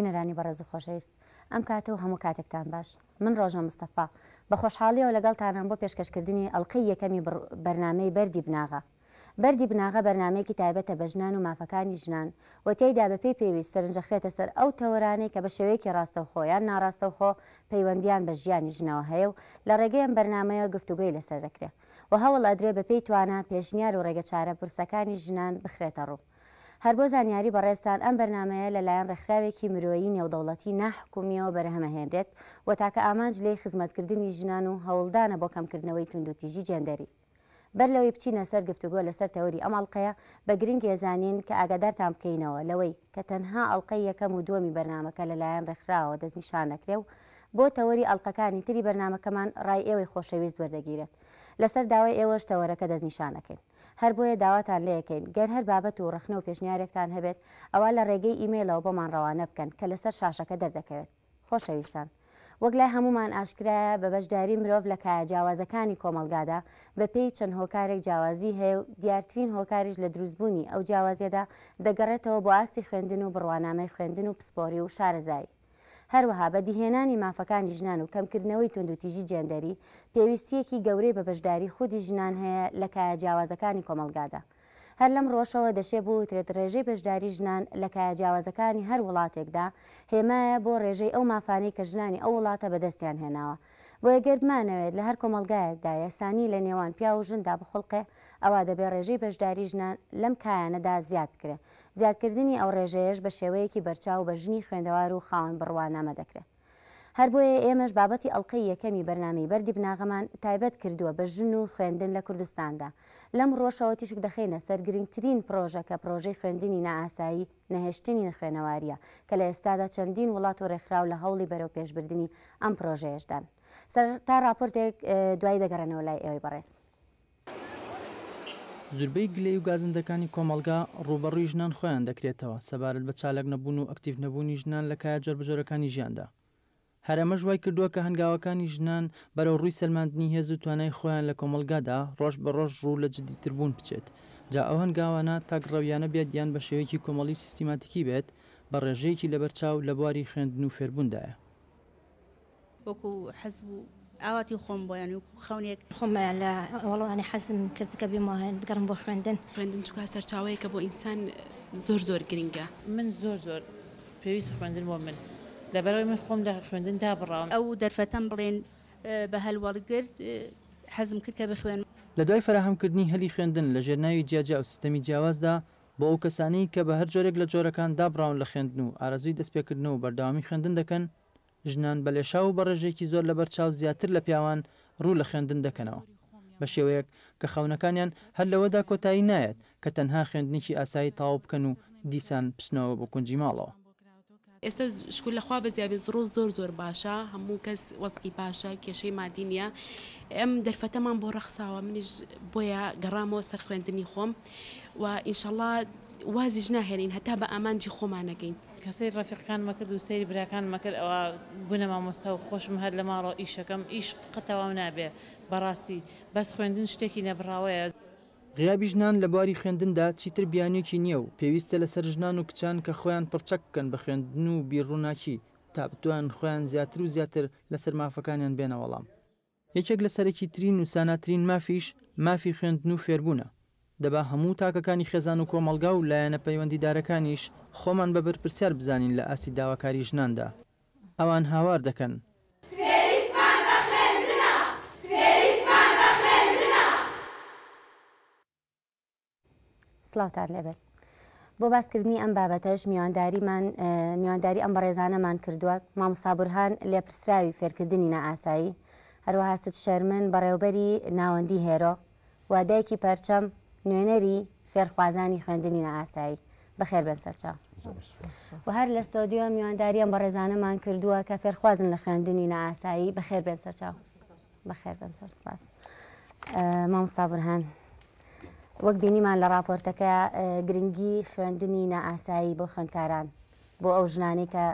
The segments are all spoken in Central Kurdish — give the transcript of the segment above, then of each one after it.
بینەرانی بەڕێز و خۆشەویست ئەم کاتە و هەموو کاتێکتان باش من ڕۆژە مستەفا بە خۆشحاڵیەوە لەگەڵتانان بۆ پێشکەشکردنی ئەڵلقی یەکەمی بەرنمەی بەری بناغا بەری بناغا بەرنمەیەکی تایبەتە بە ژنان و مافەکانی ژنان و تێیدا بە پێی پێویست سەرنجەخرێتە سەر ئەو تەورانەی کە بە شێوەیەکی ڕاستەوخۆیان ناڕاستەوخۆ پەیوەندیان بە ژیانی ژنەوە هەیە و لە ڕێگەیان بەرنمەیە گفتوگوی لەسەر دەکرێت و هەوڵ ئەدرێ بە پێی توانە پێشنیار و ڕێگە چارە پرسەکانی ژنان بخرێتە ڕوو. هەر بۆ زانیاری بەڕێستان ئەم بەرنمەیە لەلایەن ڕێکخراوێکی مرۆیی نێودەوڵەتی ناحکومیەوە بەرهەمەهێنرێت و تاکە ئامانج لێ خزمەتکردنی ژنان و هەوڵدانە بۆ کەمکردنەوەی توندوتیژی جێندەری بەر لەوەی بچینە سەر گفتوگۆ لەسەر تەوری ئەم ئەڵلقەیە بە گرنگ ێزانین کە ئاگادارتان بکەینەوە لەوەی کە تەنها ئەڵلقەی یەکەم و دووەمی بەرنمەکە لەلایەن ڕێکخراوە دەستنیشانەکرێ و بۆ تەوەری ئەڵلقەکانی تری بەرنمەکەمان ڕای ئێوەی خۆشەویست وەردەگیرێت لەسەر داوای ئێوەش تەوەرەکە دەستنیشانەکەین هەر بۆیە داواتان لەکەین گەر هەر بابەت و ڕخنە و پێشنیارێکتان هەبێت ئەوە لە ڕێگەی ئیممەلەوە بۆمان ڕەوانە بکەن کە لەسەر شاشەکە دەردەکەوێت خۆشەویستان. وەک لای هەمومان ئاشکرایە بە بەشداری مرۆڤ لە کایە جیاوازەکانی کۆمەلگادا بە پێی چەند هۆکارێک جیاوازی هەیە و دیارترین هۆکاریش لە دروستبوونی ئەو جیاوازیەدا دەگەڕێتەوە بۆ ئاستی خوێندن و بڕوانامەی خوێندن و پسپۆری و شارەزایی. هەروەها بەدیهێنانی مافەکانی ژنان و کەمکردنەوەی تونندوتیژی جێندەری پێویستیەکی گەورەی بە بەشداری خودی ژنان هەیە لە کایە جیاوازەکانی کۆمەلگادا. هەر لەم ڕۆژەوە دەشێ بوو ترێت ڕێژەی بەشداری ژنان لە کایە جیاوازەکانی هەر وڵاتێکدا هێمایە بۆ ڕێژەی ئەو مافانەی کە ژنانی ئەو وڵاتە بەدەستیان هێناوە بۆیە گەرمانەوێت لە هەر کۆمەلگایەکدا یاسانی لە نێوان پیا و ژندا بخڵقێ ئەوا دەبێ ڕێژەی بەشداری ژنان لەم کایانەدا زیاد کرێ زیادکردنی ئەو ڕێژەیەش بە شێوەیەکی بەرچاو بە ژنی خوێندەوار و خاوەن بڕوانامە دەکرێت هەر بۆیە ئێمەش بابەتی ئەڵلقەی یەکەمی بەرنامی بەردی بناغەمان تایبەت کردووە بە ژن و خوێندن لە کوردستاندا لەم ڕۆژەوە تیشک دەخینە سەر گرنگترین پرۆژەکە پرۆژەی خوێندنی نائاسایی نەهێشتنی خوێنەواریە کە لە ئێستادا چەندین وڵات و ڕێکخراو لە هەوڵی بەرەو پێشبردننی ئەم پرۆژەیەشدان سەر تا راپۆرتێک دوای دەگەڕێنەوە لای ئێوەی بەڕێز. زربەی گلەی و گازندەکانی کۆمەلگا ڕوبەڕووی ژنان خۆیان دەکرێتەوە سەبارەت بە چالک نەبوون و ئەکتیف نەبوونی ژنان لەکایە جربجۆرەکانی ژیاندا هەرەمە ژوای کردووە کە هەنگاوەکانی ژنان بەرەو ڕووی سەلماندنی هێز و توانای خۆیان لە کۆمەلگادا ڕۆژ بە ڕۆژ ڕوو لە جدی تربوون بچێت جا ئەو هەنگاوانە تاگڕەویانە بێت یان بە شێوەیەکی کۆمەڵی سیستیماتیکی بێت بە ڕێژەیەکی لەبەرچاو لە بواری خوێندن و فێربووندایە وەکو حەزب و ئاواتی خۆم بۆیان و خەونێک خۆمە لە ئەوڵوانی حەزم کرد کە بیمەوەن بگەرم بۆ خوێندن خوێندن چکە سەرچاوەیەکە بۆ ئینسان زۆر زۆر گرنگە من زۆر زۆر پێویست خوێندن بۆ من. لەبەرەوەی من خۆم لە خوێندن دابڕام ئەو دەرفەتەم بڵێن بە هەلوەڵگرت حەزم کرد کە بخوێن لە دوای فراهەمکردنی هەلی خوێندن لە ژێرناوی جیاجا و سیستەمی جیاوازدا بۆ ئەو کەسانەی کە بە هەر جۆرێک لە جۆرەکان دابراون لە خوێندن و ئارەزوی دەستپێکردن و بەرداوامی خوێندن دەکەن ژنان بە لێشا و بەڕێژێکی زۆر لە بەرچاو زیاتر لە پیاوان ڕوو لە خوێندن دەکەنەوە بە شێوەیەک کە خەونەکانیان هەر لەوەدا کۆتایی نایەت کە تەنها خوێندنیی ئاسایی تاو بکەن و دیسان پسنەوە بۆ کونجی ماڵەوە ئێستا شکل لەخوا بەزیابێ زۆر زۆر زۆر باشە هەموو کەس وەزعی باشە کێشەی مادینە ئەم دەرفەتەمان بۆ ڕەخساوە منیش بۆیە گەڕامەوە سەر خوێندنی خۆم و ئینشەڵا وازیش ناهێنین هەتا بە ئامانجی خۆمانەگەین کەسی ڕفیقان مەکرد و سەیری براکان مەکرد ئەوە بوونە مامۆستا و خۆشم هەر لە ماڕۆ ئیشەکەم ئیش قەتەواو نابێ بەڕاستی بەس خوێندن شتێکی نەبراوەیە غیابی ژنان لە بواری خوێندندا چیتر بیانێکی نییە و پێویستە لەسەر ژنان و کچان کە خۆیان پڕچەک بکەن بە خوێندن و بیرڕووناکی تا بتوان خۆیان زیاتر و زیاتر لەسەر مافەکانیان بێنە وەڵام. یەکێک لە سەرەکی ترین و ساناترین مافیش مافی خوێندن و فێربوونە. دەبا هەموو تاکەکانی خێزان و کۆمەلگا و لایەنە پەیوەندیدارەکانیش خۆمان بە بەرپرسیار بزانین لە ئاسی داواکاری ژناندا. ئەوان هاوار دەکەن سلاوتان لەبێت بۆ باسکردنی ئەم بابەتەش میوانداریمان میوانداری ئەم بەڕێزانەمان کردووە مامسابورهان لێپرسراوی فێرکردنی نائاسایی هەروەها ست شەرمن بەڕێوبەری ناوەندی هێرۆ وادایکی پەرچەم نوێنەری فێرخوازانی خوێندنی نائاسایی بەخێر بن سەرچاس و هەر لە ستۆدیۆ میوانداریان بە ڕێزانەمان کردووە کە فێرخوازن لە خوێندنی نائاسایی بەخێر بێن سەرچاو بەخێر بن سەر سپاس مامسابورهان وەک بینیمان لە راپۆرتەکە گرنگی خوێندنی نائاسایی بۆ خوێندکاران بۆ ئەو ژنانی کە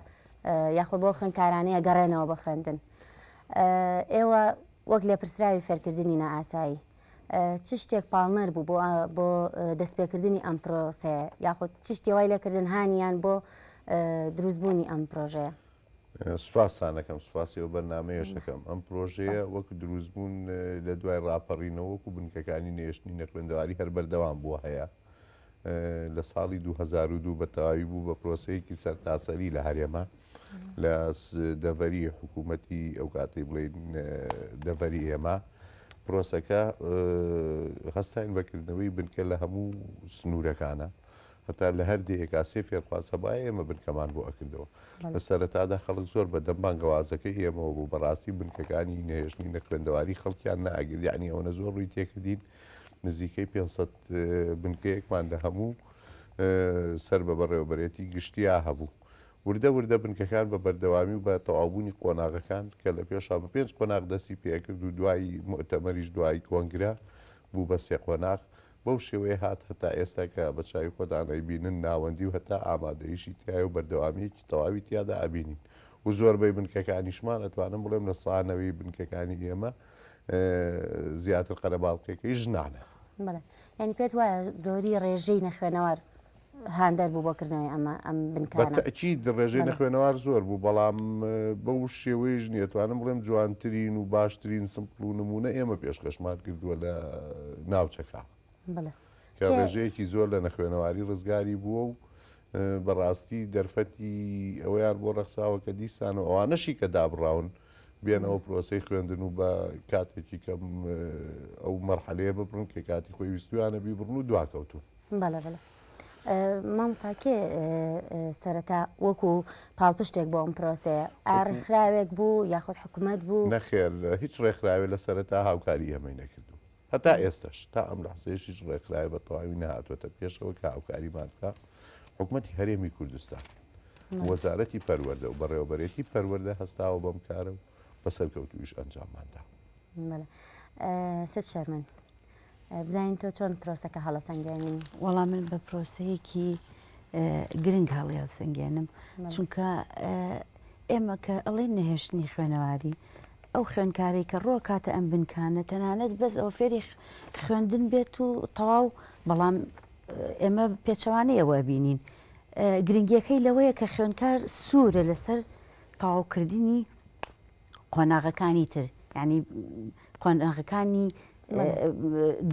یاخۆ بۆ خوێندکارانەیە گەڕێنەوە بە خوێندن ئێوە وەک لە پرسراوی فێرکردنی نائاسایی چ شتێک پاڵنەر بوو بۆ دەستپێکردنی ئەم پرۆسەیە یاخود چ شتێوای لەکردن هاانیان بۆ دروستبوونی ئەم پرۆژەیە سوپاسانەکەم سوپاسی و بەرنمەیەشەکەم ئەم پرۆژەیە وەک دروستبوون لە دوای ڕاپەڕینەوە وەکو بنکەکانی نێشتنی نەخێندەواری هەر بەردەوام بوو هەیە لە ساڵی 2002 بەتەواوی بوو بە پرۆسەیەکی سەرتاسەری لە هەرێمە لە دەڤری حکوومەتی ئەو کاتی بڵین دەڤری ئێمە پرۆسەکە هەستاین بەکردنەوەی بنکە لە هەموو سنوورەکانە هەتا لە هەردی ئێکاسی فێرخواسەبای ئێمە بنکەمان بۆ ئەکردەوە لە سەرەتادا خەڵک زۆر بە دەمبان گەوازەکە ئێمە بوو بەڕاستی بنکەکانی نهێشتنی نەکرندەواری خەڵکیان ناگریانی ئەوە زۆر ڕووی تێکردین نزیکەی 500 بنکەیەکمان لە هەموو سەر بە بەڕێوبەرێتی گشتیا هەبوو. وردە وردە بنکەکان بە بەردەوامی بە تەواوبوونی قۆناغەکان کە لە پێشا بە پێنج قۆناغ دەستی پێکرد و دوایی مؤتەمەریش دوایی کۆنگرا بوو بە سێ قۆناغ بەو شێوەیە هات هەتا ئێستا کە بە چاوی خۆدانەی بینن ناوەندی و هەتا ئامادەیشی تایە و بەردەوامەیەکی تەواوی تیادا ئابینین و زۆربەی بنکەکانیشمان ئەتوانم بڵێم لە ساانەوەی بنکەکانی ئێمە زیاتر قەرەباڵکێکی ژنانە ینی پێت وایە دۆری ڕێژەی نەخوێنەوەر هاندەر بوو بۆکردنەوەی ئەمە ئەم بنکەکی ڕێژەی نەخوێنەوەر زۆر بوو بەڵام بەو شێوەیەژ نیەتوانم بڵێم جوانترین و باشترین سمپل و نمونە ئێمە پێشکەشمان کردووە لە ناوچەکە. کە ڕێژەیەکی زۆر لە نەخوێنەواری ڕزگاری بووە و بەڕاستی دەرفەتی ئەویان بۆ ڕەخساوە کە دیسان و ئەوانەشی کە دابڕاون بێنەوە پرۆسی خوێندن و بە کاتێکی کەم ئەو مەرحەلەیە ببرن کە کاتی خۆی ویستویانە بیبرن و دواکەوتون مامساکێ سەرەتا وەکو پاڵپشتێک بۆ ئەم پرۆسەیە ئارخراوێک بوو یاخود حکوومەت بوو نەخێر هیچ ڕێکخراوێ لە سەرەتا هاوکاری ئەمەی نەکرد هەتا ئێستش تا ئەم لاسەیەشیش ڕێکخراای بە تەواوی نهاتوەتە پێشەوە کە ئەوکاریمان بکە حکوومەتتی هەرێمی کوردستان وەزارەتی پەروەەردە و بەڕێوبەرێتی پەروەەردە هەستاوە بەم کارە و بەسەرکەوتویش ئەنجامماندا سێت شەرمن بزانین تۆ چۆن پرۆسەکە هەڵە سنگێنین وەڵام من بە پرۆسەیەکی گرنگ هەڵی هەڵ سنگێنم چونکە ئێمە کە ئەڵێ نەهێشتنی خوێنەواری ئەو خوێنکاری کە ڕۆ کاتە ئەم بنکانە تەنانەت بەس ئەو فێری خوێندن بێت و تەواو بەڵام ئێمە پێچەوانەی ئەوە بینین گرنگیەکەی لەوەیە کە خوێنکار سوورە لەسەر تاوکردنی قۆناغەکانی تر ینی قۆناغەکانی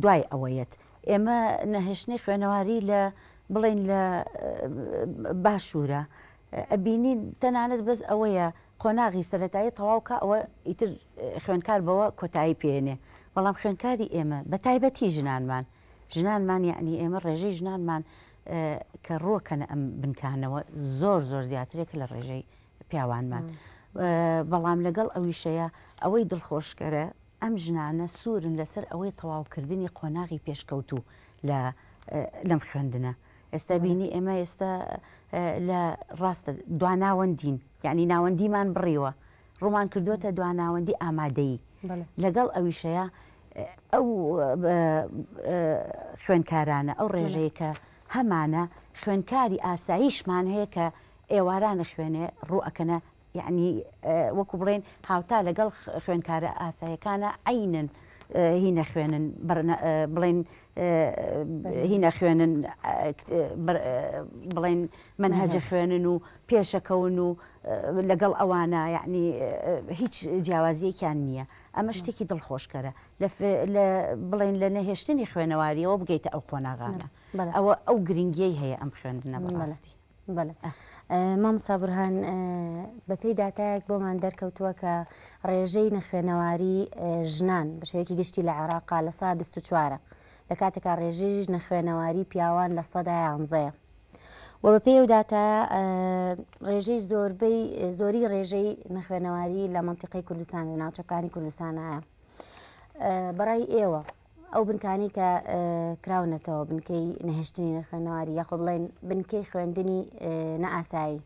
دوای ئەوەیەت ئێمە نەهێشتنی خوێنەواری لە بڵین لە باشوورە ئەبینی تەنانەت بەس ئەوەیە قۆناغی سەتایی تەواوکە ئەوە ئیتر خوێنکار بەوە کۆتایی پێێنێ بەڵام خوێنکاری ئێمە بە تایبەتی ژنانمان ژنانمان یعنی ئێمە ڕێژەی ژنانمان کە ڕۆکەنە ئەم بنکانەوە زۆر زۆر زیاترێک لە ڕێژەی پیاوانمان بەڵام لەگەڵ ئەویشەیە ئەوەی دڵخۆشکەرە ئەم ژنانە سوورن لەسەر ئەوەی تەواوکردنی قۆناغی پێشکەوتو لە لەم خوێندنە ئێستا بینی ئێمە ئێستا لە ڕاستە دواناوەندین یعنی ناوەندیمان بڕیوە ڕوومان کردوتە دو ناوەندی ئامادەی لەگەڵ ئەویشەیە ئەو خوێنکارانە ئەو ڕێژەیە کە هەمانە خوێنکاری ئاساییشمان هەیە کە ئێوارانە خوێنێ ڕوئەکەنە یعنی وەکو بڵێن هاوتا لەگەڵ خوێنکارە ئاسایەکانە عینن هینە خوێنن بڵێن هینە خوێنن بڵێن منهەجە خوێنن و پێشەکەون و لەگەڵ ئەوانە یعنی هیچ جیاوازیەکیان نییە ئەمە شتێکی دڵخۆشکەرە بڵین لە نەهێشتنی خوێنەواریەوە بگەیتە ئەو قۆناغانە ئەوە ئەو گرنگی هەیە ئەم خوێندنە بەڕاستی بڵێ مام سابرهان بەپی داتایەک بۆمان دەرکەوتووە کە ڕێژەی نەخوێنەواری ژنان بەشەیەکی گشتی لە عێراقا لە سا 24وارە لە کاتێکا ڕێژێژ نەخوێنەواری پیاوان لە سەدا یانزەیە و بە پێوداتە ڕێژەی زۆربەی زۆری ڕێژەی نەخوێنەواری لە منتیقی کوردستان لە ناوچەکانی کوردستانایە بەڕای ئێوە ئەو بنکانی کە کراونەتەوە بنکەی نهێشتنی نەخوێنەواری یاخۆ بڵێن بنکەی خوێندنی نەئاسایی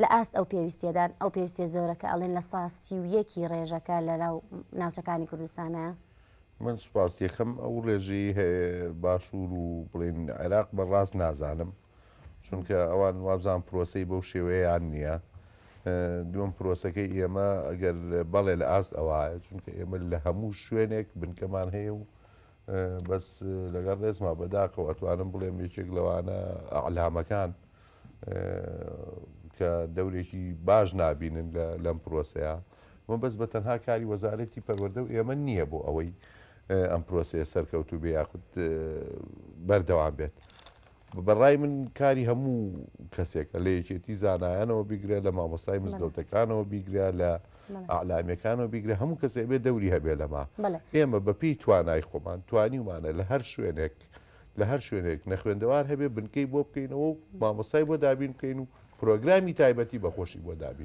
لە ئاست ئەو پێویستیدان ئەو پێویستی زۆرەکە ئەڵێن لە ساستی و یەکی ڕێژەکە لە ناوچەکانی کوردستانە من سوپاسیەکەم ئەو ڕێژی باشوور و بڵێن عێراق بەڕاست نازانم چونکە ئەوان وابزان پرۆسی بەو شێوەیەیان نییە دوم پرۆسەکەی ئێمە ئەگەر بەڵێ لە ئاست ئەوە چونکە ئێمە لە هەموو شوێنێک بنکەمان هەیە و بەس لەگەڵ ڕێزما بەداخەوە ئەتوانم بڵێم یەکێک لەوانە ئەعلامەکان کە دەورێکی باش نابینن لەم پرۆسەیە من بەس بە تەنها کاری وەزارەتی پەروەەردە و ئێمە نییە بۆ ئەوەی ئەم پرۆسەیە سەرکەوتو بێ یاخود بەردەوام بێت. بەڕای من کاری هەموو کەسێک لە یەکێتی زانایانەوە بیگرێ لە مامۆستای مزگەوتەکانەوە بیگرێ لە ئالامیەکانەوە بیگرێ هەموو کەسێ بێ دەوری هەبێ لەما ئێمە بەپی توانای خۆمان توانی ومانە لە هەر شوێنێک لە هەر شوێنێک نەخوێندەوار هەبێ بنکەی بۆ بکەینەوە و مامۆستای بۆ دابین بکەین و پرۆگرامی تایبەتی بەخۆشی بۆ دابین